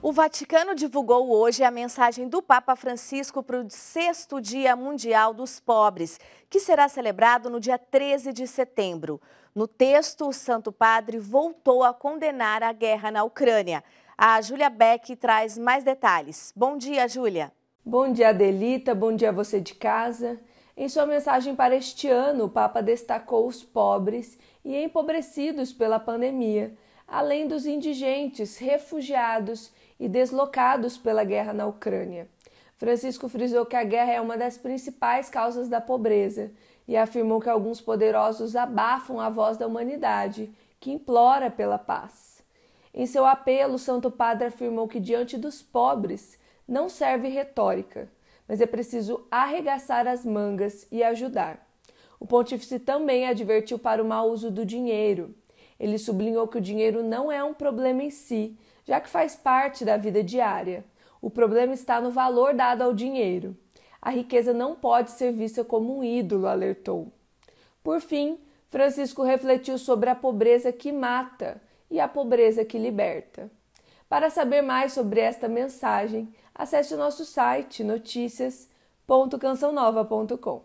O Vaticano divulgou hoje a mensagem do Papa Francisco para o sexto Dia Mundial dos Pobres, que será celebrado no dia 13 de setembro. No texto, o Santo Padre voltou a condenar a guerra na Ucrânia. A Júlia Beck traz mais detalhes. Bom dia, Júlia. Bom dia, Delita. Bom dia você de casa. Em sua mensagem para este ano, o Papa destacou os pobres e empobrecidos pela pandemia além dos indigentes, refugiados e deslocados pela guerra na Ucrânia. Francisco frisou que a guerra é uma das principais causas da pobreza e afirmou que alguns poderosos abafam a voz da humanidade, que implora pela paz. Em seu apelo, Santo Padre afirmou que diante dos pobres não serve retórica, mas é preciso arregaçar as mangas e ajudar. O pontífice também advertiu para o mau uso do dinheiro. Ele sublinhou que o dinheiro não é um problema em si, já que faz parte da vida diária. O problema está no valor dado ao dinheiro. A riqueza não pode ser vista como um ídolo, alertou. Por fim, Francisco refletiu sobre a pobreza que mata e a pobreza que liberta. Para saber mais sobre esta mensagem, acesse o nosso site notícias.cançãonova.com.